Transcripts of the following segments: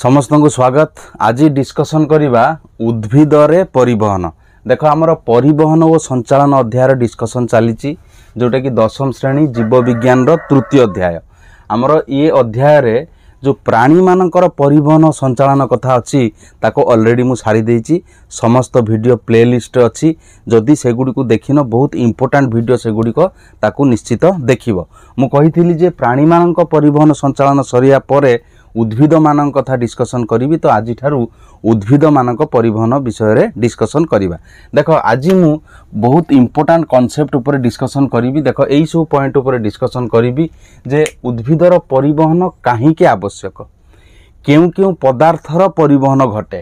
ସମସ୍ତଙ୍କୁ ସ୍ୱାଗତ ଆଜି ଡିସ୍କସନ୍ କରିବା ଉଦ୍ଭିଦରେ ପରିବହନ ଦେଖ ଆମର ପରିବହନ ଓ ସଞ୍ଚାଳନ ଅଧ୍ୟାୟର ଡିସ୍କସନ୍ ଚାଲିଛି ଯେଉଁଟାକି ଦଶମ ଶ୍ରେଣୀ ଜୀବବିଜ୍ଞାନର ତୃତୀୟ ଅଧ୍ୟାୟ ଆମର ଇଏ ଅଧ୍ୟାୟରେ ଯେଉଁ ପ୍ରାଣୀମାନଙ୍କର ପରିବହନ ସଞ୍ଚାଳନ କଥା ଅଛି ତାକୁ ଅଲରେଡ଼ି ମୁଁ ସାରିଦେଇଛି ସମସ୍ତ ଭିଡ଼ିଓ ପ୍ଲେଲିଷ୍ଟରେ ଅଛି ଯଦି ସେଗୁଡ଼ିକୁ ଦେଖିନ ବହୁତ ଇମ୍ପୋର୍ଟାଣ୍ଟ ଭିଡ଼ିଓ ସେଗୁଡ଼ିକ ତାକୁ ନିଶ୍ଚିତ ଦେଖିବ ମୁଁ କହିଥିଲି ଯେ ପ୍ରାଣୀମାନଙ୍କ ପରିବହନ ସଞ୍ଚାଳନ ସରିବା ପରେ ଉଦ୍ଭିଦମାନଙ୍କ କଥା ଡିସ୍କସନ୍ କରିବି ତ ଆଜିଠାରୁ ଉଦ୍ଭିଦମାନଙ୍କ ପରିବହନ ବିଷୟରେ ଡିସ୍କସନ୍ କରିବା ଦେଖ ଆଜି ମୁଁ ବହୁତ ଇମ୍ପୋର୍ଟାଣ୍ଟ କନସେପ୍ଟ ଉପରେ ଡିସ୍କସନ୍ କରିବି ଦେଖ ଏହିସବୁ ପଏଣ୍ଟ ଉପରେ ଡିସ୍କସନ୍ କରିବି ଯେ ଉଦ୍ଭିଦର ପରିବହନ କାହିଁକି ଆବଶ୍ୟକ କେଉଁ କେଉଁ ପଦାର୍ଥର ପରିବହନ ଘଟେ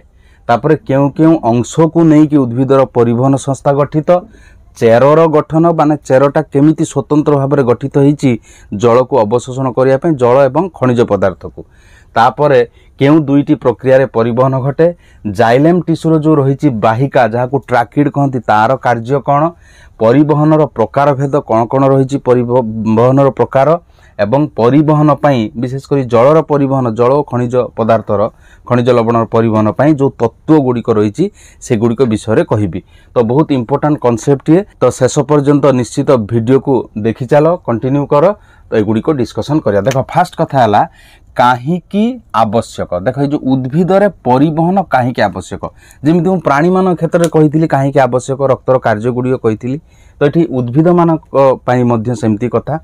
ତାପରେ କେଉଁ କେଉଁ ଅଂଶକୁ ନେଇକି ଉଦ୍ଭିଦର ପରିବହନ ସଂସ୍ଥା ଗଠିତ ଚେରର ଗଠନ ମାନେ ଚେରଟା କେମିତି ସ୍ୱତନ୍ତ୍ର ଭାବରେ ଗଠିତ ହେଇଛି ଜଳକୁ ଅବଶୋଷଣ କରିବା ପାଇଁ ଜଳ ଏବଂ ଖଣିଜ ପଦାର୍ଥକୁ তাপরে কেউ দুইটি প্রক্রিয়ার পরিবহন ঘটে জাইলেম টিস্যুর যে রয়েছে বাহিকা যা ট্রাকিড কহতি তার কার্য কণ পরিবহনর প্রকারভেদ কণ কণ রয়েছে পরিবহনর প্রকার এবং পরিবহন পাই বিশেষ করে জলর পরিবহন জল ও খনিজ পদার্থর খনিজ লবণর পরিবহন পাই যে তত্ত্বগুড়ি রয়েছে সেগুড়ি বিষয়ে কহবি তো বহুত ইম্পর্টাট কনসেপ্টটিয়ে তো শেষ পর্যন্ত নিশ্চিত ভিডিওকু দেখি চাল কন্টিনিউ কর তো এগুড়ি ডিসকসন করা দেখ ফার্স্ট কথা হল କାହିଁକି ଆବଶ୍ୟକ ଦେଖ ଏ ଯେଉଁ ଉଦ୍ଭିଦରେ ପରିବହନ କାହିଁକି ଆବଶ୍ୟକ ଯେମିତି ମୁଁ ପ୍ରାଣୀମାନଙ୍କ କ୍ଷେତ୍ରରେ କହିଥିଲି କାହିଁକି ଆବଶ୍ୟକ ରକ୍ତର କାର୍ଯ୍ୟ ଗୁଡ଼ିକ କହିଥିଲି ତ ଏଠି ଉଦ୍ଭିଦମାନଙ୍କ ପାଇଁ ମଧ୍ୟ ସେମିତି କଥା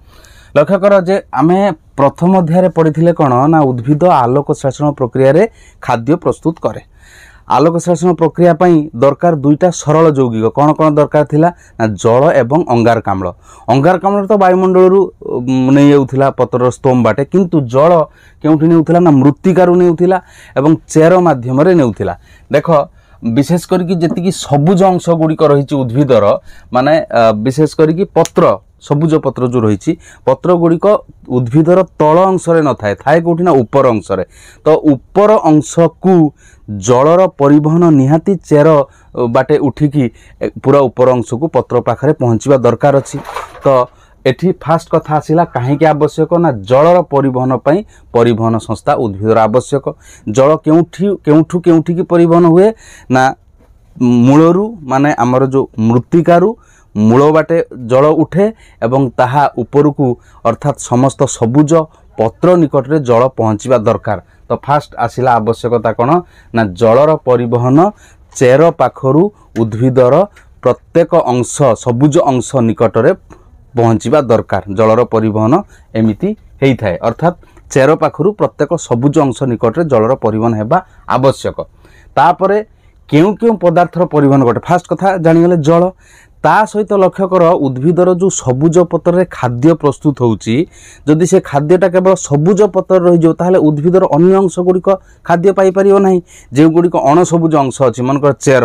ଲକ୍ଷ୍ୟ କର ଯେ ଆମେ ପ୍ରଥମ ଅଧ୍ୟାୟରେ ପଢ଼ିଥିଲେ କ'ଣ ନା ଉଦ୍ଭିଦ ଆଲୋକ ଶାସନ ପ୍ରକ୍ରିୟାରେ ଖାଦ୍ୟ ପ୍ରସ୍ତୁତ କରେ ଆଲୋକସଂଶ୍ଲେଷଣ ପ୍ରକ୍ରିୟା ପାଇଁ ଦରକାର ଦୁଇଟା ସରଳ ଯୌଗିକ କ'ଣ କ'ଣ ଦରକାର ଥିଲା ନା ଜଳ ଏବଂ ଅଙ୍ଗାରକାମ୍ଳ ଅଙ୍ଗାରକାମ୍ଳ ତ ବାୟୁମଣ୍ଡଳରୁ ନେଇଯାଉଥିଲା ପତ୍ରର ସ୍ତୋମ ବାଟେ କିନ୍ତୁ ଜଳ କେଉଁଠି ନେଉଥିଲା ନା ମୃତ୍ତିକାରୁ ନେଉଥିଲା ଏବଂ ଚେର ମାଧ୍ୟମରେ ନେଉଥିଲା ଦେଖ ବିଶେଷ କରିକି ଯେତିକି ସବୁଜ ଅଂଶ ଗୁଡ଼ିକ ରହିଛି ଉଦ୍ଭିଦର ମାନେ ବିଶେଷ କରିକି ପତ୍ର ସବୁଜ ପତ୍ର ଯେଉଁ ରହିଛି ପତ୍ରଗୁଡ଼ିକ ଉଦ୍ଭିଦର ତଳ ଅଂଶରେ ନଥାଏ ଥାଏ କେଉଁଠି ନା ଉପର ଅଂଶରେ ତ ଉପର ଅଂଶକୁ ଜଳର ପରିବହନ ନିହାତି ଚେର ବାଟେ ଉଠିକି ପୁରା ଉପର ଅଂଶକୁ ପତ୍ର ପାଖରେ ପହଞ୍ଚିବା ଦରକାର ଅଛି ତ ଏଠି ଫାଷ୍ଟ କଥା ଆସିଲା କାହିଁକି ଆବଶ୍ୟକ ନା ଜଳର ପରିବହନ ପାଇଁ ପରିବହନ ସଂସ୍ଥା ଉଦ୍ଭିଦର ଆବଶ୍ୟକ ଜଳ କେଉଁଠି କେଉଁଠୁ କେଉଁଠିକି ପରିବହନ ହୁଏ ନା ମୂଳରୁ ମାନେ ଆମର ଯେଉଁ ମୃତ୍ତିକାରୁ ମୂଳ ବାଟେ ଜଳ ଉଠେ ଏବଂ ତାହା ଉପରକୁ ଅର୍ଥାତ୍ ସମସ୍ତ ସବୁଜ ପତ୍ର ନିକଟରେ ଜଳ ପହଞ୍ଚିବା ଦରକାର ତ ଫାଷ୍ଟ ଆସିଲା ଆବଶ୍ୟକତା କ'ଣ ନା ଜଳର ପରିବହନ ଚେର ପାଖରୁ ଉଦ୍ଭିଦର ପ୍ରତ୍ୟେକ ଅଂଶ ସବୁଜ ଅଂଶ ନିକଟରେ ପହଞ୍ଚିବା ଦରକାର ଜଳର ପରିବହନ ଏମିତି ହେଇଥାଏ ଅର୍ଥାତ୍ ଚେର ପାଖରୁ ପ୍ରତ୍ୟେକ ସବୁଜ ଅଂଶ ନିକଟରେ ଜଳର ପରିବହନ ହେବା ଆବଶ୍ୟକ ତାପରେ କେଉଁ କେଉଁ ପଦାର୍ଥର ପରିବହନ ଘଟେ ଫାଷ୍ଟ କଥା ଜାଣିଗଲେ ଜଳ ତା ସହିତ ଲକ୍ଷ୍ୟ କର ଉଦ୍ଭିଦର ଯେଉଁ ସବୁଜ ପତ୍ରରେ ଖାଦ୍ୟ ପ୍ରସ୍ତୁତ ହେଉଛି ଯଦି ସେ ଖାଦ୍ୟଟା କେବଳ ସବୁଜ ପତ୍ର ରହିଯିବ ତାହେଲେ ଉଦ୍ଭିଦର ଅନ୍ୟ ଅଂଶ ଗୁଡ଼ିକ ଖାଦ୍ୟ ପାଇପାରିବ ନାହିଁ ଯେଉଁଗୁଡ଼ିକ ଅଣସବୁଜ ଅଂଶ ଅଛି ମନେକର ଚେର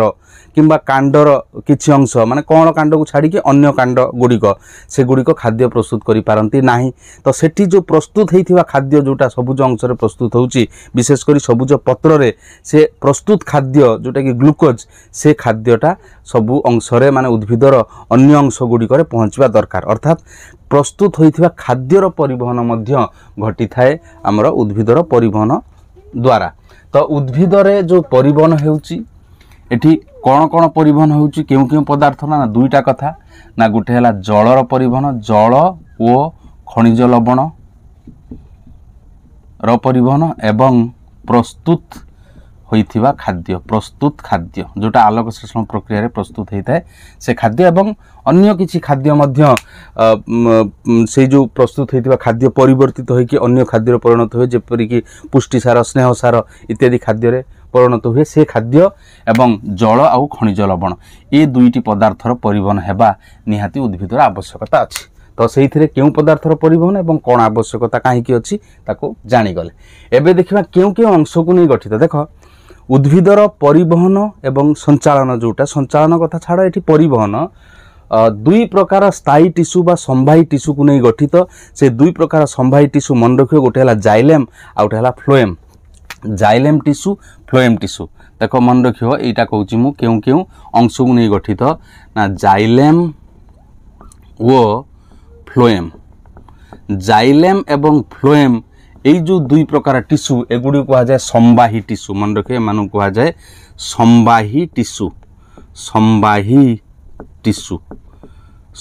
কিংবা কাণ্ডর কিছু অংশ মানে কঁড় কাণ্ডକୁ ଛାଡ଼ିକି ଅନ୍ୟ କାଣ୍ଡ ଗୁଡ଼ିକ ସେଗୁଡ଼ିକ ଖାଦ୍ୟ ପ୍ରସ୍ତୁତ କରିପାରନ୍ତି ନାହିଁ ତ ସେଠି ଯେଉଁ ପ୍ରସ୍ତୁତ ହୋଇଥିବା ଖାଦ୍ୟ ଯେଉଁଟା ସବୁଜ ଅଂଶରେ ପ୍ରସ୍ତୁତ ହେଉଛି ବିଶେଷ କରି ସବୁଜ ପତ୍ରରେ ସେ ପ୍ରସ୍ତୁତ ଖାଦ୍ୟ ଯେଉଁଟାକି ଗ୍ଲୁକୋଜ୍ ସେ ଖାଦ୍ୟଟା ସବୁ ଅଂଶରେ ମାନେ ଉଦ୍ଭିଦର ଅନ୍ୟ ଅଂଶ ଗୁଡ଼ିକରେ ପହଞ୍ଚିବା ଦରକାର ଅର୍ଥାତ୍ ପ୍ରସ୍ତୁତ ହୋଇଥିବା ଖାଦ୍ୟର ପରିବହନ ମଧ୍ୟ ଘଟିଥାଏ ଆମର ଉଦ୍ଭିଦର ପରିବହନ ଦ୍ୱାରା ତ ଉଦ୍ଭିଦରେ ଯେଉଁ ପରିବହନ ହେଉଛି ଏଠି କ'ଣ କ'ଣ ପରିବହନ ହେଉଛି କେଉଁ କେଉଁ ପଦାର୍ଥ ନା ଦୁଇଟା କଥା ନା ଗୋଟେ ହେଲା ଜଳର ପରିବହନ ଜଳ ଓ ଖଣିଜ ଲବଣର ପରିବହନ ଏବଂ ପ୍ରସ୍ତୁତ ହୋଇଥିବା ଖାଦ୍ୟ ପ୍ରସ୍ତୁତ ଖାଦ୍ୟ ଯେଉଁଟା ଆଲୋକ ଶ୍ରେଷଣ ପ୍ରକ୍ରିୟାରେ ପ୍ରସ୍ତୁତ ହୋଇଥାଏ ସେ ଖାଦ୍ୟ ଏବଂ ଅନ୍ୟ କିଛି ଖାଦ୍ୟ ମଧ୍ୟ ସେଇ ଯେଉଁ ପ୍ରସ୍ତୁତ ହୋଇଥିବା ଖାଦ୍ୟ ପରିବର୍ତ୍ତିତ ହୋଇକି ଅନ୍ୟ ଖାଦ୍ୟରେ ପରିଣତ ହୁଏ ଯେପରିକି ପୁଷ୍ଟିସାର ସ୍ନେହସାର ଇତ୍ୟାଦି ଖାଦ୍ୟରେ ପରିଣତ ହୁଏ ସେ ଖାଦ୍ୟ ଏବଂ ଜଳ ଆଉ ଖଣିଜ ଲବଣ ଏ ଦୁଇଟି ପଦାର୍ଥର ପରିବହନ ହେବା ନିହାତି ଉଦ୍ଭିଦର ଆବଶ୍ୟକତା ଅଛି ତ ସେଇଥିରେ କେଉଁ ପଦାର୍ଥର ପରିବହନ ଏବଂ କ'ଣ ଆବଶ୍ୟକତା କାହିଁକି ଅଛି ତାକୁ ଜାଣିଗଲେ ଏବେ ଦେଖିବା କେଉଁ କେଉଁ ଅଂଶକୁ ନେଇ ଗଠିତ ଦେଖ ଉଦ୍ଭିଦର ପରିବହନ ଏବଂ ସଞ୍ଚାଳନ ଯେଉଁଟା ସଞ୍ଚାଳନ କଥା ଛାଡ଼ ଏଠି ପରିବହନ ଦୁଇ ପ୍ରକାର ସ୍ଥାୟୀ ଟିସୁ ବା ସମ୍ଭାୟୀ ଟିସୁକୁ ନେଇ ଗଠିତ ସେ ଦୁଇ ପ୍ରକାର ସମ୍ଭାୟୀ ଟିସୁ ମନେ ରଖିବ ଗୋଟେ ହେଲା ଜାଇଲେମ୍ ଆଉ ଗୋଟେ ହେଲା phloem xylem tissue phloem tissue ଦେଖ ମନେ ରଖିବ ଏଇଟା କହୁଛି ମୁଁ କେଉଁ କେଉଁ ଅଂଶକୁ ନେଇ ଗଠିତ ନା ଜାଇଲେମ୍ ଓ ଫ୍ଲୋଏମ୍ ଜାଇଲେମ୍ ଏବଂ ଫ୍ଲୋଏମ୍ ଏଇ ଯେଉଁ ଦୁଇ ପ୍ରକାର ଟିସୁ ଏଗୁଡ଼ିକୁ କୁହାଯାଏ ସମ୍ବାହୀ ଟିସୁ ମନେ ରଖିବ ଏମାନଙ୍କୁ କୁହାଯାଏ ସମ୍ବାହୀ ଟିସୁ ସମ୍ବାହୀ ଟିସୁ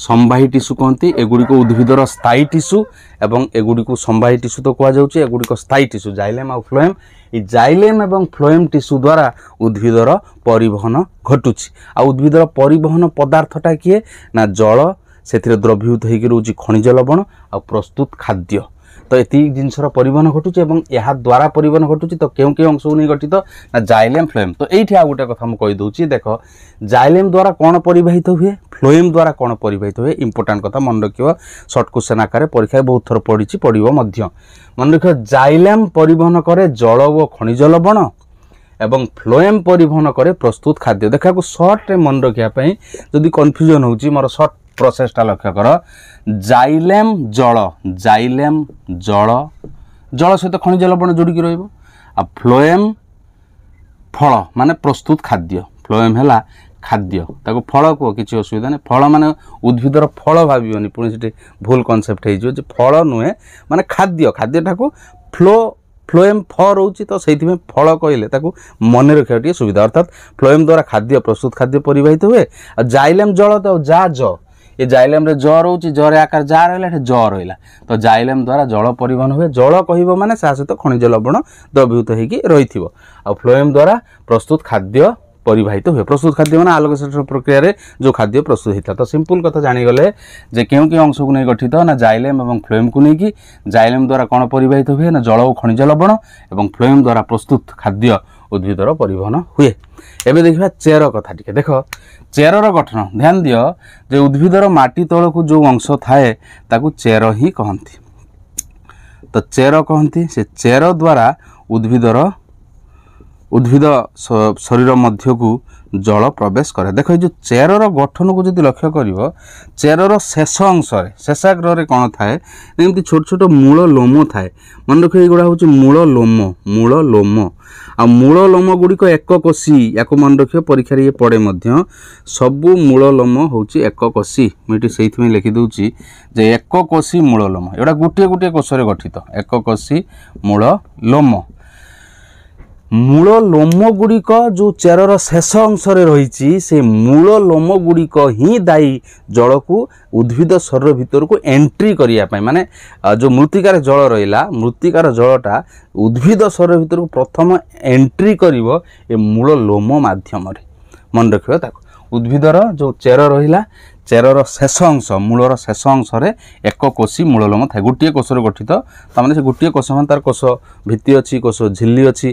ସମ୍ବାହୀ ଟିସୁ କହନ୍ତି ଏଗୁଡ଼ିକ ଉଦ୍ଭିଦର ସ୍ଥାୟୀ ଟିସୁ ଏବଂ ଏଗୁଡ଼ିକୁ ସମ୍ବାହୀ ଟିସୁ ତ କୁହାଯାଉଛି ଏଗୁଡ଼ିକ ସ୍ଥାୟୀ ଟିସୁ ଜାଇଲେମ୍ ଆଉ ଫ୍ଲୋଏମ୍ এই ଜାଇଲେମ୍ ଏବଂ ଫ୍ଲୋଏମ୍ ଟିସୁ ଦ୍ୱାରା ଉଦ୍ଭିଦର ପରିବହନ ଘଟୁଛି ଆଉ ଉଦ୍ଭିଦର ପରିବହନ ପଦାର୍ଥଟା କିଏ ନା ଜଳ ସେଥିରେ ଦ୍ରବୀଭୂତ ହୋଇକି ରହୁଛି ଖଣିଜ ଲବଣ ଆଉ ପ୍ରସ୍ତୁତ ଖାଦ୍ୟ তো ଏତିକି ଜିନିଷର ପରିବହନ ଘଟୁଛି ଏବଂ ଏହା ଦ୍ୱାରା ପରିବହନ ଘଟୁଛି ତ କେଉଁ କେଉଁ ଅଂଶକୁ ନେଇ ଗଠିତ ନା ଜାଇଲେମ୍ ଫ୍ଲୋଏମ୍ ତ ଏଇଠି ଆଉ ଗୋଟେ କଥା ମୁଁ କହିଦେଉଛି ଦେଖ ଜାଇଲେମ୍ ଦ୍ୱାରା କ'ଣ ପରିବାହିତ ହୁଏ ଫ୍ଲୋଏମ୍ ଦ୍ୱାରା କ'ଣ ପରିବାହିତ ହୁଏ ଇମ୍ପୋର୍ଟାଣ୍ଟ କଥା ମନେ ରଖିବ ସର୍ଟ କ୍ୱେଶ୍ଚନ୍ ଆକାରରେ ପରୀକ୍ଷାରେ ବହୁତ ଥର ପଡ଼ିଛି ପଡ଼ିବ ମଧ୍ୟ ମନେ ରଖିବ ଜାଇଲେମ୍ ପରିବହନ କରେ ଜଳ ଓ ଖଣିଜ ଲବଣ এবং ফ্লোয়েম পরিবহন করে প্রস্তুত খাদ্য দেখা সর্টরে মনে রাখা যদি কনফ্যুজন হচ্ছে মোট সর্ট প্রসেসটা লক্ষ্য কর জাইলেম জল জাইলেম জল জল সহ খনিজ লবণ যোড়ি রহব আর ফ্লোয়েম ফল মানে প্রস্তুত খাদ্য ফ্লোয়েম হল খাদ্য তাকে ফল কুহ কিছু অসুবিধা নেই ফল মানে উদ্ভিদর ফল ভাবিবনি পুঁ সেটি ভুল কনসেপ্ট হয়ে যে ফল নুহে মানে খাদ্য খাদ্যটা ফ্লো ফ্লোয়েম ফ রয়েছে তো সেইপাই ফল কহিলে তাকে মনে রাখা টিকিয়ে সুবিধা অর্থাৎ ফ্লোয়েম দ্বারা খাদ্য প্রস্তুত খাদ্য পরিবাহিত হুয়ে আর জাইলেম জল তো যা জ ଏ ଜାଇଲେମ୍ରେ ଜ ରହୁଛି ଜରେ ଆକାର ଯା ରହିଲା ଏଠି ଜ ରହିଲା ତ ଜାଇଲେମ୍ ଦ୍ୱାରା ଜଳ ପରିବହନ ହୁଏ ଜଳ କହିବ ମାନେ ତା ସହିତ ଖଣିଜ ଲବଣ ଦ୍ରବୀଭୂତ ହେଇକି ରହିଥିବ ଆଉ ଫ୍ଲୋଏମ୍ ଦ୍ୱାରା ପ୍ରସ୍ତୁତ ଖାଦ୍ୟ পরিবাহিত হুয়ে প্রস্তুত খাদ্য মানে আলোকসেচন প্রক্রিয়ার যে খাদ্য প্রস্তুত হয়েছিল তো সিম্পল কথা জাঁগলে যে কেউ কেউ অংশকে নিয়ে গঠিত না জাইলেম এবং ফ্লোয়েমকে নিয়ে জাইলেম দ্বারা কোণ পরিবাহিত হুয়ে না জল ও খনিজ লবণ এবং ফ্লোয়েম দ্বারা প্রস্তুত খাদ্য উদ্ভিদর পরিবহন হুয়ে এবে দেখা চের কথা টিকে দেখ ଚେରର ଗଠନ ଧ୍ୟାନ ଦିଅ ଯେ ଉଦ୍ଭିଦର ମାଟି ତଳକୁ ଯେଉଁ ଅଂଶ ଥାଏ ତାକୁ ଚେର ହିଁ କହନ୍ତି ତ ଚେର କହନ୍ତି ସେ ଚେର ଦ୍ୱାରା ଉଦ୍ଭିଦର ଉଦ୍ଭିଦ ଶରୀର ମଧ୍ୟକୁ জল প্রবেশ করে দেখ এই যে চেরর গঠনক যদি লক্ষ্য করব চেরর শেষ অংশে শেষাগ্রহে কোণ থাকে এমনি ছোট ছোট মূল লোম থাকে মনে রখ এইগুলা হচ্ছে মূল লোম মূল লোম আর মূল লোম গুড়িক এককোষী ইয়াকে মনে রখ পরীক্ষার ইয়ে পড়ে মধ্য সবু মূল লোম হচ্ছে এককোষী ମୁଁ ଏଠି ସେଇଥିପାଇଁ ଲେଖିଦେଉଛି ଯେ ଏକକୋଷୀ ମୂଳ ଲୋମ ଏଗୁଡ଼ା ଗୋଟିଏ ଗୋଟିଏ କୋଷରେ ଗଠିତ ଏକକୋଷୀ ମୂଳ ଲୋମ ମୂଳ ଲୋମଗୁଡ଼ିକ ଯେଉଁ ଚେରର ଶେଷ ଅଂଶରେ ରହିଛି ସେ ମୂଳ ଲୋମଗୁଡ଼ିକ ହିଁ ଦାୟୀ ଜଳକୁ ଉଦ୍ଭିଦ ଶରୀର ଭିତରକୁ ଏଣ୍ଟ୍ରି କରିବା ପାଇଁ ମାନେ ଯେଉଁ ମୃତ୍ତିକାର ଜଳ ରହିଲା ମୃତ୍ତିକାର ଜଳଟା ଉଦ୍ଭିଦ ଶରୀର ଭିତରକୁ ପ୍ରଥମ ଏଣ୍ଟ୍ରି କରିବ ଏ ମୂଳ ଲୋମ ମାଧ୍ୟମରେ ମନେ ରଖିବ ତାକୁ ଉଦ୍ଭିଦର ଯେଉଁ ଚେର ରହିଲା ଚେରର ଶେଷ ଅଂଶ ମୂଳର ଶେଷ ଅଂଶରେ ଏକ କୋଷୀ ମୂଳଲୋମ ଥାଏ ଗୋଟିଏ କୋଷରୁ ଗଠିତ ତାମାନେ ସେ ଗୋଟିଏ କୋଷ ମାନେ ତା'ର କୋଷ ଭିତ୍ତି ଅଛି କୋଷ ଝିଲ୍ଲି ଅଛି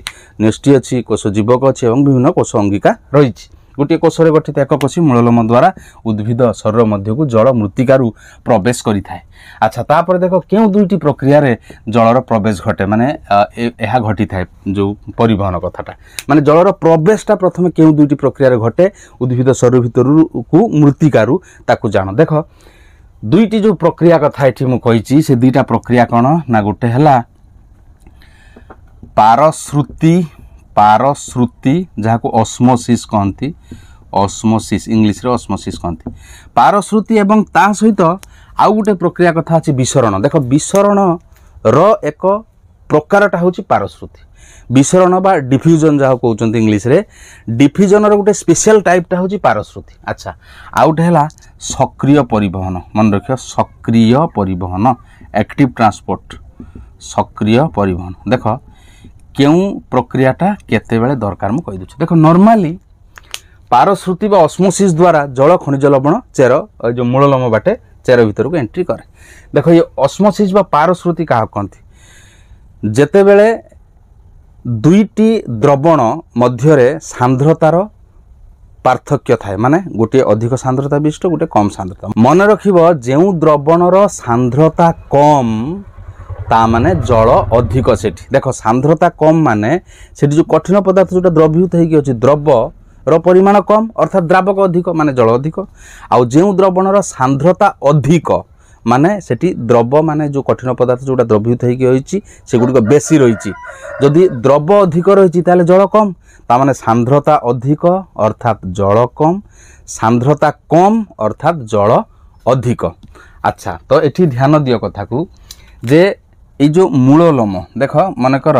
ନେଷ୍ଟି ଅଛି କୋଷ ଜୀବକ ଅଛି ଏବଂ ବିଭିନ୍ନ କୋଷ ଅଙ୍ଗିକା ରହିଛି ଗୋଟିଏ କୋଷରେ ଗଠିତ ଏକକୋଷୀ ମୂଳଲୋମ ଦ୍ୱାରା ଉଦ୍ଭିଦ ଶରୀର ମଧ୍ୟକୁ ଜଳ ମୃତ୍ତିକାରୁ ପ୍ରବେଶ କରିଥାଏ ଆଚ୍ଛା ତାପରେ ଦେଖ କେଉଁ ଦୁଇଟି ପ୍ରକ୍ରିୟାରେ ଜଳର ପ୍ରବେଶ ଘଟେ ମାନେ ଏହା ଘଟିଥାଏ ଯେଉଁ ପରିବହନ କଥାଟା ମାନେ ଜଳର ପ୍ରବେଶଟା ପ୍ରଥମେ କେଉଁ ଦୁଇଟି ପ୍ରକ୍ରିୟାରେ ଘଟେ ଉଦ୍ଭିଦ ଶରୀର ଭିତରକୁ ମୃତ୍ତିକାରୁ ତାକୁ ଜାଣ ଦେଖ ଦୁଇଟି ଯେଉଁ ପ୍ରକ୍ରିୟା କଥା ଏଠି ମୁଁ କହିଛି ସେ ଦୁଇଟା ପ୍ରକ୍ରିୟା କ'ଣ ନା ଗୋଟେ ହେଲା ପାରଶ୍ରୁତି ପାରଶ୍ରୁତି ଯାହାକୁ ଅସ୍ମୋସିସ୍ କହନ୍ତି ଅସ୍ମୋସିସ୍ ଇଂଲିଶରେ ଅସ୍ମୋସିସ୍ କହନ୍ତି ପାରଶ୍ରୁତି ଏବଂ ତା ସହିତ ଆଉ ଗୋଟେ ପ୍ରକ୍ରିୟା କଥା ଅଛି ବିସରଣ ଦେଖ ବିସରଣର ଏକ ପ୍ରକାରଟା ହେଉଛି ପାରଶ୍ରୁତି ବିସରଣ ବା ଡିଫ୍ୟୁଜନ୍ ଯାହା କହୁଛନ୍ତି ଇଂଲିଶରେ ଡିଫ୍ୟୁଜନ୍ର ଗୋଟେ ସ୍ପେଶିଆଲ୍ ଟାଇପ୍ଟା ହେଉଛି ପାରଶ୍ରୁତି ଆଚ୍ଛା ଆଉ ଗୋଟେ ହେଲା ସକ୍ରିୟ ପରିବହନ ମନେ ରଖିବ ସକ୍ରିୟ ପରିବହନ ଆକ୍ଟିଭ୍ ଟ୍ରାନ୍ସପୋର୍ଟ ସକ୍ରିୟ ପରିବହନ ଦେଖ କେଉଁ ପ୍ରକ୍ରିୟାଟା କେତେବେଳେ ଦରକାର ମୁଁ କହିଦେଉଛି ଦେଖ ନର୍ମାଲି ପାରଶ୍ରୁତି বা অসমোসিস দ্বারা জল খনিজ লবণ চের যে মূললম বাটে চের ভিতরক এন্ট্রি করে দেখ ইয়ে অসমোসিস বা পারশ্রুতি কাহ কহতি যেতবে দুইটি দ্রবণ মধ্যে সান্দ্রতার পার্থক্য থাকে মানে গোটিয়ে অধিক সান্দ্রতা বিশিষ্ট গোটিয়ে কম সান্দ্রতা মনে রাখব যে দ্রবণর সান্দ্রতা কম তা মানে জল ଅଧିକ ସେଠି ଦେଖ ସାନ୍ଦ୍ରତା କମ୍ ମାନେ ସେଠି ଯେଉଁ କଠିନ ପଦାର୍ଥ ଯେଉଁଟା ଦ୍ରବୀଭୂତ ହେଇକି ଅଛି ଦ୍ରବର ପରିମାଣ କମ୍ ଅର୍ଥାତ୍ ଦ୍ରାବକ ଅଧିକ ମାନେ ଜଳ ଅଧିକ ଆଉ ଯେଉଁ ଦ୍ରବଣର ସାନ୍ଦ୍ରତା ଅଧିକ ମାନେ ସେଠି ଦ୍ରବ ମାନେ ଯେଉଁ କଠିନ ପଦାର୍ଥ ଯେଉଁଟା ଦ୍ରବୀଭୂତ ହେଇକି ରହିଛି ସେଗୁଡ଼ିକ ବେଶୀ ରହିଛି ଯଦି ଦ୍ରବ ଅଧିକ ରହିଛି ତାହେଲେ ଜଳ କମ୍ ତାମାନେ ସାନ୍ଦ୍ରତା ଅଧିକ ଅର୍ଥାତ୍ ଜଳ କମ୍ ସାନ୍ଦ୍ରତା କମ୍ ଅର୍ଥାତ୍ ଜଳ ଅଧିକ ଆଚ୍ଛା ତ ଏଠି ଧ୍ୟାନ ଦିଅ କଥାକୁ ଯେ এই ଯେଉଁ ମୂଳ ଲୋମ ଦେଖ ମନେକର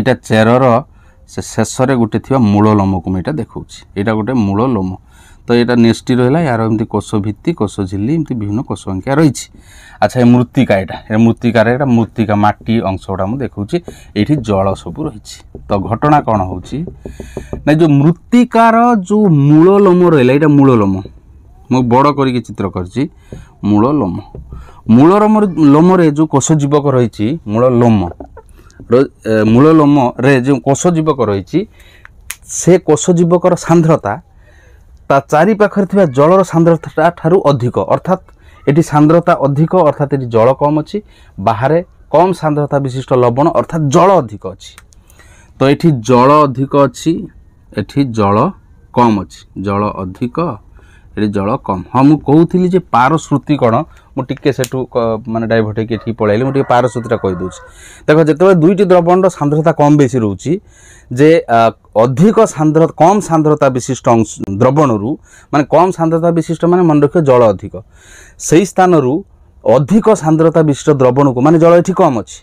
ଏଇଟା ଚେରର ସେ ଶେଷରେ ଗୋଟେ ଥିବା ମୂଳ ଲୋମକୁ ମୁଁ ଏଇଟା ଦେଖାଉଛି ଏଇଟା ଗୋଟେ ମୂଳ ଲୋମ ତ ଏଇଟା ନେଷ୍ଟି ରହିଲା ଏହାର ଏମିତି କୋଷ ଭିତ୍ତି କୋଷ ଝିଲି ଏମିତି ବିଭିନ୍ନ କୋଷ ଅଙ୍କିଆ ରହିଛି ଆଚ୍ଛା ଏ ମୃତ୍ତିକା ଏଇଟା ଏ ମୃତ୍ତିକାରେ ଏଇଟା ମୃତ୍ତିକା ମାଟି ଅଂଶଗୁଡ଼ା ମୁଁ ଦେଖାଉଛି ଏଇଠି ଜଳ ସବୁ ରହିଛି ତ ଘଟଣା କ'ଣ ହେଉଛି ନା ଯେଉଁ ମୃତ୍ତିକାର ଯେଉଁ ମୂଳ ଲୋମ ରହିଲା ଏଇଟା ମୂଳ ଲୋମ ମୁଁ ବଡ଼ କରିକି ଚିତ୍ର କରିଛି ମୂଳ ଲୋମ ମୂଳ ଲୋମରେ ଯେଉଁ କୋଷ ଜୀବକ ରହିଛି ମୂଳ ଲୋମ ମୂଳ ଲୋମରେ ଯେଉଁ କୋଷ ଜୀବକ ରହିଛି ସେ କୋଷ ଜୀବକର ସାନ୍ଦ୍ରତା ତା ଚାରି ପାଖରେ ଥିବା ଜଳର ସାନ୍ଦ୍ରତା ଠାରୁ ଅଧିକ ଅର୍ଥାତ୍ ଏଠି ସାନ୍ଦ୍ରତା ଅଧିକ ଅର୍ଥାତ୍ ଏଠି ଜଳ କମ୍ ଅଛି ବାହାରେ କମ୍ ସାନ୍ଦ୍ରତା ବିଶିଷ୍ଟ ଲବଣ ଅର୍ଥାତ୍ ଜଳ ଅଧିକ ଅଛି ତ ଏଠି ଜଳ ଅଧିକ ଅଛି ଏଠି ଜଳ କମ୍ ଅଛି ଜଳ ଅଧିକ ସେଠି ଜଳ କମ୍ ହଁ ମୁଁ କହୁଥିଲି ଯେ ପାରଶ୍ରୁତି କ'ଣ ମୁଁ ଟିକେ ସେଠୁ ମାନେ ଡାଇଭର୍ଟ ହେଇକି ଏଠି ପଳାଇଲି ମୁଁ ଟିକେ ପାରଶ୍ରୁତିଟା କହିଦେଉଛି ଦେଖ ଯେତେବେଳେ ଦୁଇଟି ଦ୍ରବଣର ସାନ୍ଦ୍ରତା କମ୍ ବେଶୀ ରହୁଛି ଯେ ଅଧିକ ସାନ୍ଦ୍ର କମ୍ ସାନ୍ଦ୍ରତା ବିଶିଷ୍ଟ ଦ୍ରବଣରୁ ମାନେ କମ୍ ସାନ୍ଦ୍ରତା ବିଶିଷ୍ଟ ମାନେ ମନେ ରଖିବ ଜଳ ଅଧିକ ସେହି ସ୍ଥାନରୁ ଅଧିକ ସାନ୍ଦ୍ରତା ବିଶିଷ୍ଟ ଦ୍ରବଣକୁ ମାନେ ଜଳ ଏଠି କମ୍ ଅଛି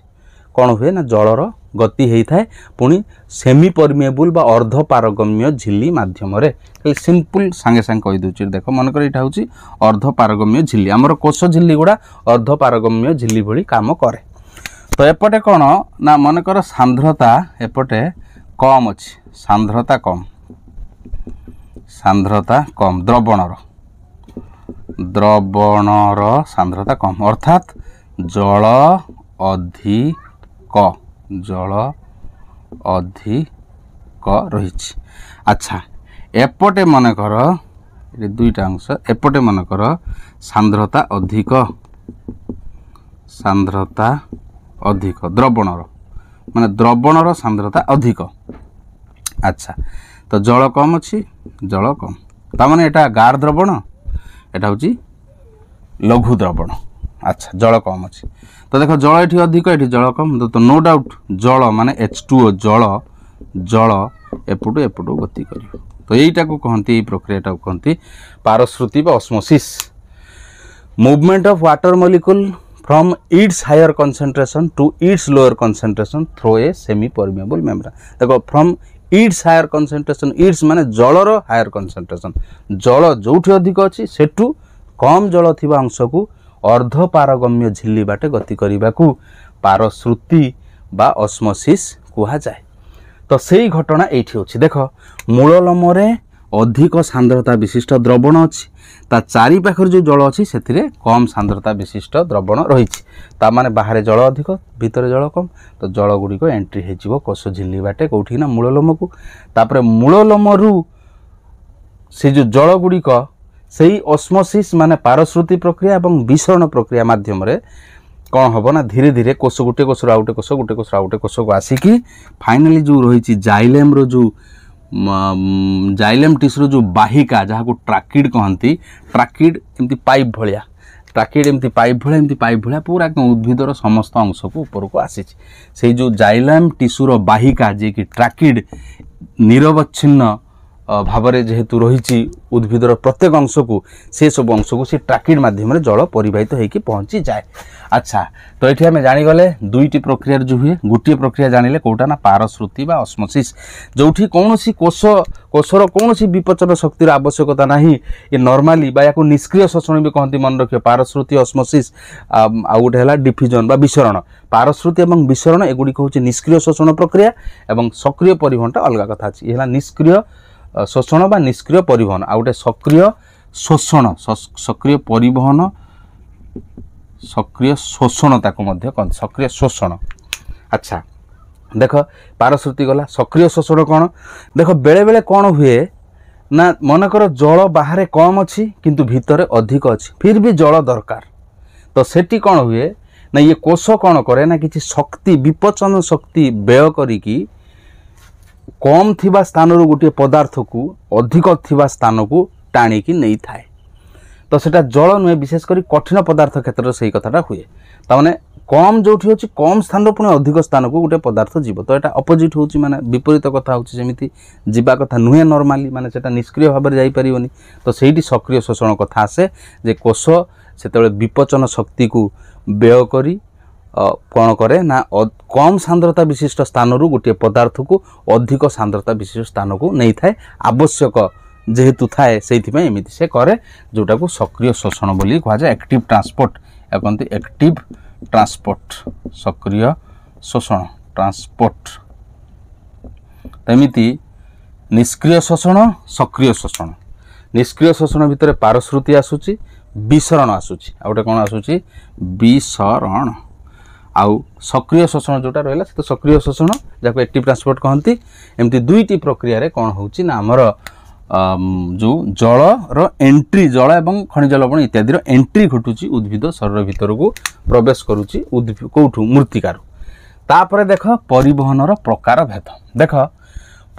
କ'ଣ ହୁଏ ନା ଜଳର ଗତି ହୋଇଥାଏ ପୁଣି ସେମି ପରମିଏବୁଲ୍ ବା ଅର୍ଦ୍ଧ ପାରଗମ୍ୟ ଝିଲି ମାଧ୍ୟମରେ ଖାଲି ସିମ୍ପୁଲ୍ ସାଙ୍ଗେ ସାଙ୍ଗେ କହିଦେଉଛି ଦେଖ ମନେକର ଏଇଟା ହେଉଛି ଅର୍ଦ୍ଧ ପାରଗମ୍ୟ ଝିଲି ଆମର କୋଷ ଝିଲି ଗୁଡ଼ା ଅର୍ଦ୍ଧ ପାରଗମ୍ୟ ଝିଲି ଭଳି କାମ କରେ ତ ଏପଟେ କ'ଣ ନା ମନେକର ସାନ୍ଦ୍ରତା ଏପଟେ କମ୍ ଅଛି ସାନ୍ଦ୍ରତା କମ୍ ସାନ୍ଦ୍ରତା କମ୍ ଦ୍ରବଣର ଦ୍ରବଣର ସାନ୍ଦ୍ରତା କମ୍ ଅର୍ଥାତ୍ ଜଳ ଅଧିକ ଅଧିକ ଜଳ ଅଧିକ ରହିଛି ଆଚ୍ଛା ଏପଟେ ମନେକର ଦୁଇଟା ଅଂଶ ଏପଟେ ମନେକର ସାନ୍ଦ୍ରତା ଅଧିକ ସାନ୍ଦ୍ରତା ଅଧିକ ଦ୍ରବଣର ମାନେ ଦ୍ରବଣର ସାନ୍ଦ୍ରତା ଅଧିକ ଆଚ୍ଛା ତ ଜଳ କମ୍ ଅଛି ଜଳ କମ୍ ତା'ମାନେ ଏଇଟା ଗାର୍ ଦ୍ରବଣ ଏଇଟା ହେଉଛି ଲଘୁ ଦ୍ରବଣ আচ্ছা জল কম ଅଛି ତ ଦେଖ ଜଳ ଏଠି ଅଧିକ ଏଠି ଜଳ କମ୍ ତ ନୋ ଡାଉଟ୍ ଜଳ ମାନେ ଏଚ୍ ଟୁ ଓ ଜଳ ଜଳ ଏପଟୁ ଏପଟୁ ଗତି କରିବ ତ ଏଇଟାକୁ କହନ୍ତି ଏଇ ପ୍ରକ୍ରିୟାଟାକୁ କହନ୍ତି ପାରସ୍ମୃତି ବା osmosis movement of water molecule from its higher concentration to its lower concentration through a semi permeable membrane দেখো from its higher concentration its মানে জলর higher concentration জল যোউঠি অধিক আছে সেটু কম জল থিবা অংশকু ଅର୍ଦ୍ଧପାରଗମ୍ୟ ଝିଲ୍ଲି ବାଟେ ଗତି କରିବାକୁ ପାରଶ୍ରୁତି ବା ଅସ୍ମୋସିସ୍ କୁହାଯାଏ ତ ସେଇ ଘଟଣା ଏଇଠି ଅଛି ଦେଖ ମୂଳଲମରେ ଅଧିକ ସାନ୍ଦ୍ରତା ବିଶିଷ୍ଟ ଦ୍ରବଣ ଅଛି ତା ଚାରି ପାଖରେ ଯେଉଁ ଜଳ ଅଛି ସେଥିରେ କମ୍ ସାନ୍ଦ୍ରତା ବିଶିଷ୍ଟ ଦ୍ରବଣ ରହିଛି ତା ମାନେ ବାହାରେ ଜଳ ଅଧିକ ଭିତରେ ଜଳ କମ୍ ତ ଜଳ ଗୁଡ଼ିକ ଏଣ୍ଟ୍ରି ହେଇଯିବ କୋଷ ଝିଲ୍ଲି ବାଟେ କେଉଁଠିକି ନା ମୂଳଲୋମକୁ ତାପରେ ମୂଳଲୋମରୁ ସେ ଯେଉଁ ଜଳ ଗୁଡ଼ିକ সেই অসমোসিস মানে পারশ্রুতি প্রক্রিয়া এবং বিসরণ প্রক্রিয়া মাধ্যমে କ'ଣ ହେବ ନା ଧୀରେ ଧୀରେ କୋଷ ଗୋଟେ କୋଷରୁ ଆଉ ଗୋଟେ କୋଷ ଗୋଟେ କୋଷରୁ ଆଉ ଗୋଟେ କୋଷକୁ ଆସିକି ଫାଇନାଲି ଯେଉଁ ରହିଛି ଜାଇଲେମ୍ର ଯେଉଁ ଜାଇଲେମ୍ ଟିସ୍ୟୁର ଯେଉଁ ବାହିକା ଯାହାକୁ ଟ୍ରାକିଡ୍ କହନ୍ତି ଟ୍ରାକିଡ୍ ଏମିତି ପାଇପ୍ ଭଳିଆ ଟ୍ରାକିଡ୍ ଏମିତି ପାଇପ୍ ଭଳିଆ ଏମିତି ପାଇପ୍ ଭଳିଆ ପୁରା ଉଦ୍ଭିଦର ସମସ୍ତ ଅଂଶକୁ ଉପରକୁ ଆସିଛି ସେଇ ଯେଉଁ ଜାଇଲାମ୍ ଟିସ୍ୟୁର ବାହିକା ଯିଏକି ଟ୍ରାକିଡ୍ ନିରବଚ୍ଛିନ୍ନ ଭାବରେ ଯେହେତୁ ରହିଛି ଉଦ୍ଭିଦର ପ୍ରତ୍ୟେକ ଅଂଶକୁ ସେସବୁ ଅଂଶକୁ ସେ ଟ୍ରାକିଡ଼ ମାଧ୍ୟମରେ ଜଳ ପରିବାହିତ ହୋଇକି ପହଞ୍ଚିଯାଏ ଆଚ୍ଛା ତ ଏଠି ଆମେ ଜାଣିଗଲେ ଦୁଇଟି ପ୍ରକ୍ରିୟାରେ ଯେଉଁ ହୁଏ ଗୋଟିଏ ପ୍ରକ୍ରିୟା ଜାଣିଲେ କେଉଁଟା ନା ପାରଶ୍ରୁତି ବା ଅସ୍ମୋସିସ୍ ଯେଉଁଠି କୌଣସି କୋଷ କୋଷର କୌଣସି ବିପଚନ ଶକ୍ତିର ଆବଶ୍ୟକତା ନାହିଁ ଏ ନର୍ମାଲି ବା ୟାକୁ ନିଷ୍କ୍ରିୟ ଶୋଷଣ ବି କହନ୍ତି ମନେ ରଖିବ ପାରଶ୍ରୁତି ଅସ୍ମୋସିସ୍ ଆଉ ଗୋଟେ ହେଲା ଡିଫ୍ୟୁଜନ୍ ବା ବିସରଣ ପାରଶ୍ରୁତି ଏବଂ ବିସରଣ ଏଗୁଡ଼ିକ ହେଉଛି ନିଷ୍କ୍ରିୟ ଶୋଷଣ ପ୍ରକ୍ରିୟା ଏବଂ ସକ୍ରିୟ ପରିବହନଟା ଅଲଗା କଥା ଅଛି ଏ ହେଲା ନିଷ୍କ୍ରିୟ শোষণ বা নিষ্ক্রিয় পরিবহন আর গোটে সক্রিয় শোষণ সক্রিয় পরিবহন সক্রিয় শোষণ তাকে মধ্যে সক্রিয় শোষণ আচ্ছা দেখ পারস্রুতি গলা সক্রিয় শোষণ কোণ দেখ বেড়ে বেড়ে কোণ হুয়ে না মনে কর জল বাহারে কম অছি কিন্তু ভিতরে অধিক অছি ফির বি জল দরকার তো সেটি কোণ হুয়ে না ইয়ে কোষ কোণ করে না কিছু শক্তি বিপচন শক্তি ব্যয় করিকি କମ୍ ଥିବା ସ୍ଥାନରୁ ଗୋଟିଏ ପଦାର୍ଥକୁ ଅଧିକ ଥିବା ସ୍ଥାନକୁ ଟାଣିକି ନେଇଥାଏ ତ ସେଇଟା ଜଳ ନୁହେଁ ବିଶେଷ କରି କଠିନ ପଦାର୍ଥ କ୍ଷେତ୍ରରେ ସେହି କଥାଟା ହୁଏ ତାମାନେ କମ୍ ଯେଉଁଠି ହେଉଛି କମ୍ ସ୍ଥାନରୁ ପୁଣି ଅଧିକ ସ୍ଥାନକୁ ଗୋଟେ ପଦାର୍ଥ ଯିବ ତ ଏଇଟା ଅପୋଜିଟ୍ ହେଉଛି ମାନେ ବିପରୀତ କଥା ହେଉଛି ଯେମିତି ଯିବା କଥା ନୁହେଁ ନର୍ମାଲି ମାନେ ସେଇଟା ନିଷ୍କ୍ରିୟ ଭାବରେ ଯାଇପାରିବନି ତ ସେଇଠି ସକ୍ରିୟ ଶୋଷଣ କଥା ଆସେ ଯେ କୋଷ ସେତେବେଳେ ବିପଚନ ଶକ୍ତିକୁ ବ୍ୟୟ କରି କ'ଣ କରେ ନା କମ୍ ସାନ୍ଦ୍ରତା ବିଶିଷ୍ଟ ସ୍ଥାନରୁ ଗୋଟିଏ ପଦାର୍ଥକୁ ଅଧିକ ସାନ୍ଦ୍ରତା ବିଶିଷ୍ଟ ସ୍ଥାନକୁ ନେଇଥାଏ ଆବଶ୍ୟକ ଯେହେତୁ ଥାଏ ସେଇଥିପାଇଁ ଏମିତି ସେ କରେ ଯେଉଁଟାକୁ ସକ୍ରିୟ ଶୋଷଣ ବୋଲି କୁହାଯାଏ ଆକ୍ଟିଭ୍ ଟ୍ରାନ୍ସପୋର୍ଟ ଏହା କହନ୍ତି ଆକ୍ଟିଭ୍ ଟ୍ରାନ୍ସପୋର୍ଟ ସକ୍ରିୟ ଶୋଷଣ ଟ୍ରାନ୍ସପୋର୍ଟ ଏମିତି ନିଷ୍କ୍ରିୟ ଶୋଷଣ ସକ୍ରିୟ ଶୋଷଣ ନିଷ୍କ୍ରିୟ ଶୋଷଣ ଭିତରେ ପାରଶ୍ରୁତି ଆସୁଛି ବିସରଣ ଆସୁଛି ଆଉ ଗୋଟେ କ'ଣ ଆସୁଛି ବିସରଣ ଆଉ ସକ୍ରିୟ ଶୋଷଣ ଯେଉଁଟା ରହିଲା ସେ ତ ସକ୍ରିୟ ଶୋଷଣ ଯାହାକୁ একটিভ ଟ୍ରାନ୍ସପୋର୍ଟ কহতি ଏମିତି ଦୁଇଟି ପ୍ରକ୍ରିୟାରେ କଣ ହେଉଛି ନା ଆମର ଯେଉଁ ଜଳର ଏଣ୍ଟ୍ରି ଜଳ ଏବଂ ଖଣିଜ ଲବଣ ଇତ୍ୟାଦିର ଏଣ୍ଟ୍ରି ଘଟୁଛି ଉଦ୍ଭିଦ ଶରୀର ଭିତରକୁ ପ୍ରବେଶ କରୁଛି ଉଦ୍ଭି କେଉଁଠୁ ମୃତ୍ତିକାରୁ ତାପରେ ଦେଖ ପରିବହନର ପ୍ରକାର ଭେଦ ଦେଖ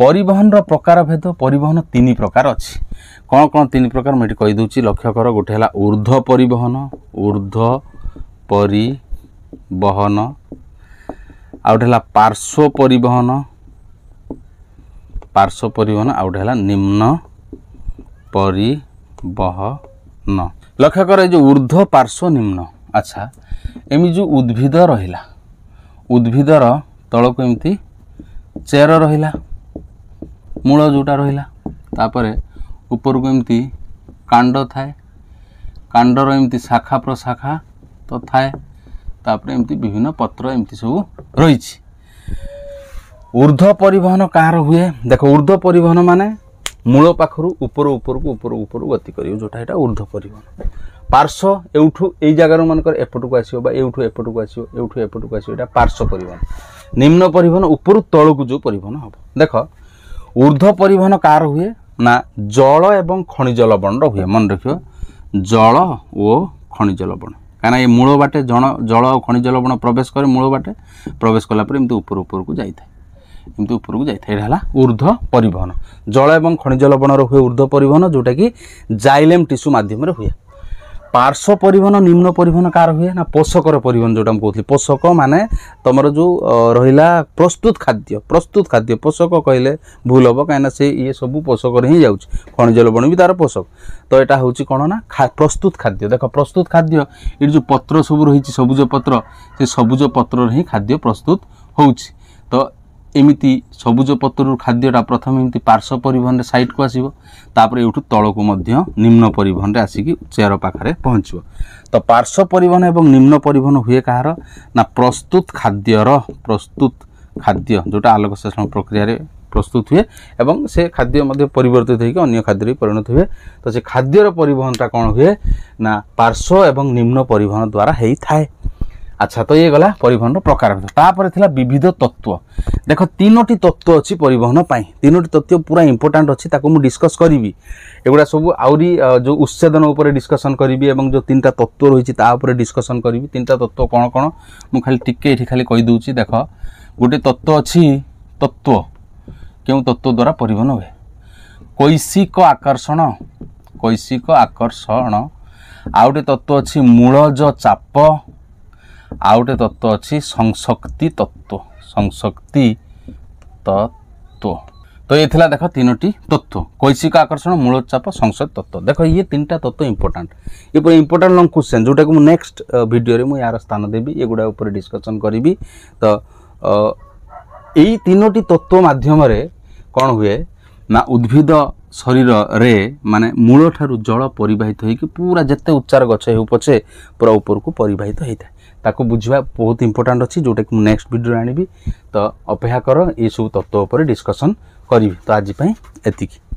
ପରିବହନର ପ୍ରକାର ଭେଦ ପରିବହନ ତିନି ପ୍ରକାର ଅଛି କ'ଣ କ'ଣ ତିନି ପ୍ରକାର ମୁଁ ଏଠି କହିଦେଉଛି ଲକ୍ଷ୍ୟ କର ଗୋଟେ ହେଲା ଉର୍ଦ୍ଧ୍ୱ ପରିବହନ ଉର୍ଦ୍ଧ୍ୱ ପରି বহন ଆଉ ଗୋଟେ ହେଲା ପାର୍ଶ୍ୱ ପରିବହନ ପାର୍ଶ୍ୱ ପରିବହନ ଆଉ ଗୋଟେ ହେଲା ନିମ୍ନ ପରିବହନ ଲକ୍ଷ୍ୟ କର ଏ ଯେଉଁ ଉର୍ଦ୍ଧ୍ୱ ପାର୍ଶ୍ୱ ନିମ୍ନ ଆଚ୍ଛା ଏମିତି ଯେଉଁ ଉଦ୍ଭିଦ ରହିଲା ଉଦ୍ଭିଦର ତଳକୁ ଏମିତି ଚେର ରହିଲା ମୂଳ ଯେଉଁଟା ରହିଲା ତାପରେ ଉପରକୁ ଏମିତି କାଣ୍ଡ ଥାଏ କାଣ୍ଡର ଏମିତି ଶାଖା ପ୍ରଶାଖା ତ ଥାଏ ତାପରେ ଏମିତି ବିଭିନ୍ନ ପତ୍ର ଏମିତି ସବୁ ରହିଛି ଉର୍ଦ୍ଧ୍ୱ ପରିବହନ କାହାର ହୁଏ ଦେଖ ଉର୍ଦ୍ଧ୍ୱ ପରିବହନ ମାନେ ମୂଳ ପାଖରୁ ଉପର ଉପରକୁ ଉପର ଉପରକୁ ଗତି କରିବ ଯେଉଁଟା ଏଇଟା ଉର୍ଦ୍ଧ୍ୱ ପରିବହନ ପାର୍ଶ୍ୱ ଏଉଠୁ ଏଇ ଜାଗାରୁ ମାନଙ୍କର ଏପଟକୁ ଆସିବ ବା ଏଉଠୁ ଏପଟକୁ ଆସିବ ଏଉଠୁ ଏପଟକୁ ଆସିବ ଏଇଟା ପାର୍ଶ୍ୱ ପରିବହନ ନିମ୍ନ ପରିବହନ ଉପରୁ ତଳକୁ ଯେଉଁ ପରିବହନ ହେବ ଦେଖ ଉର୍ଦ୍ଧ୍ୱ ପରିବହନ କାହାର ହୁଏ ନା ଜଳ ଏବଂ ଖଣିଜ ଲବଣର ହୁଏ ମନେ ରଖିବ ଜଳ ଓ ଖଣିଜ ଲବଣ କାହିଁକିନା ଏ ମୂଳ ବାଟେ ଜଣ ଜଳ ଆଉ ଖଣିଜ ଲବଣ ପ୍ରବେଶ କରେ ମୂଳ ବାଟେ ପ୍ରବେଶ କଲା ପରେ ଏମିତି ଉପର ଉପରକୁ ଯାଇଥାଏ ଏମିତି ଉପରକୁ ଯାଇଥାଏ ଏଇଟା ହେଲା ଉର୍ଦ୍ଧ୍ୱ ପରିବହନ ଜଳ ଏବଂ ଖଣିଜ ଲବଣର ହୁଏ ଉର୍ଦ୍ଧ୍ୱ ପରିବହନ ଯେଉଁଟାକି ଜାଇଲେମ୍ ଟିସୁ ମାଧ୍ୟମରେ ହୁଏ পার্শ্ব পরিবহন নিম্ন পরিবহন କାହାର ହୁଏ ନା ପୋଷକର ପରିବହନ ଯେଉଁଟା ମୁଁ କହୁଥିଲି ପୋଷକ ମାନେ ତୁମର ଯେଉଁ ରହିଲା ପ୍ରସ୍ତୁତ ଖାଦ୍ୟ ପ୍ରସ୍ତୁତ ଖାଦ୍ୟ ପୋଷକ କହିଲେ ଭୁଲ ହେବ କାହିଁକିନା ସେ ଇଏ ସବୁ ପୋଷକରେ ହିଁ ଯାଉଛି ଖଣିଜ ଲବଣ ବି ତା'ର ପୋଷକ ତ ଏଇଟା ହେଉଛି କ'ଣ ନା ପ୍ରସ୍ତୁତ ଖାଦ୍ୟ ଦେଖ ପ୍ରସ୍ତୁତ ଖାଦ୍ୟ ଏଠି ଯେଉଁ ପତ୍ର ସବୁ ରହିଛି ସବୁଜ ପତ୍ର ସେ ସବୁଜ ପତ୍ରରେ ହିଁ ଖାଦ୍ୟ ପ୍ରସ୍ତୁତ ହେଉଛି ତ ଏମିତି ସବୁଜ ପତ୍ରରୁ ଖାଦ୍ୟଟା ପ୍ରଥମେ ଏମିତି ପାର୍ଶ୍ୱ ପରିବହନରେ ସାଇଡ଼କୁ ଆସିବ ତାପରେ ଏଇଠୁ ତଳକୁ ମଧ୍ୟ ନିମ୍ନ ପରିବହନରେ ଆସିକି ଚେର ପାଖରେ ପହଞ୍ଚିବ ତ ପାର୍ଶ୍ୱ ପରିବହନ ଏବଂ ନିମ୍ନ ପରିବହନ ହୁଏ କାହାର ନା ପ୍ରସ୍ତୁତ ଖାଦ୍ୟର ପ୍ରସ୍ତୁତ ଖାଦ୍ୟ ଯେଉଁଟା ଆଲୋକଶାସନ ପ୍ରକ୍ରିୟାରେ প্রস্তুত হুয়ে এবং সে খাদ্য মধ্যে পরিবর্তিত হয়ে অন্য খাদ্যরে পরিণত হুয়ে তো সে খাদ্যর পরিবহনটা কোণ হুয়ে না পার্শ্ব এবং নিম্ন পরিবহন দ্বারা হয়ে থাকে আচ্ছা তো ইয়ে গলা পরিবহন প্রকার তাপরে লা বিবিধ তত্ত্ব দেখ তিনোটি তত্ত্ব অছি পরিবহন পাই তিনোটি তত্ত্ব পুরা ইম্পর্টাট অছি তাকে মু ডিসকস করিবি এগুলা সব আউরি যে উচ্ছেদন উপরে ডিসকসন করিবি এবং যে তিনটা তত্ত্ব রয়েছে তা উপরে ডিসকসন করিবি তিনটা তত্ত্ব কোণ কোণ মু খালি টিকে এটি খালি কইদেউছি দেখ গোটে তত্ত্ব অছি তত্ত্ব কেউ তত্ত্ব দ্বারা পরিবহন হুয়ে কৈশিক আকর্ষণ কৈশিক আকর্ষণ আউ গোটে তত্ত্ব অছি মূলজ চাপ ଆଉ ଗୋଟେ ତତ୍ତ୍ୱ ଅଛି ସଂଶକ୍ତି ତତ୍ତ୍ୱ ସଂଶକ୍ତି ତତ୍ତ୍ୱ তো এ লা দেখ তিনোটি তথ্য কৈশিক আকর্ষণ মূলোচ্চাপ সংসদ তত্ত্ব দেখ ইয়ে তিনটা তত্ত্ব ইম্পর্টাট এপরে ইম্পর্টাট লং কোশ্চেন যেটা মু নেক্সট ভিডিওরে মু ইয়ার স্থান দেবি এগুলা উপরে ডিসকসন করিবি তো এই তিনোটি তত্ত্ব মাধ্যমে কোণ হুয়ে না উদ্ভিদ শরীরে মানে মূলঠার জল পরিবাহিত হয়েকি পুরা যেতে উচ্চার গছ হেউ পছে পুরা উপরকু পরিবাহিত হয়ে থাকে ତାକୁ ବୁଝିବା ବହୁତ ଇମ୍ପୋର୍ଟାଣ୍ଟ ଅଛି ଯେଉଁଟାକି ମୁଁ ନେକ୍ସଟ ଭିଡ଼ିଓରେ ଆଣିବି ତ ଅପେକ୍ଷା କର ଏସବୁ ତତ୍ତ୍ୱ ଉପରେ ଡିସ୍କସନ୍ କରିବି ତ ଆଜି ପାଇଁ ଏତିକି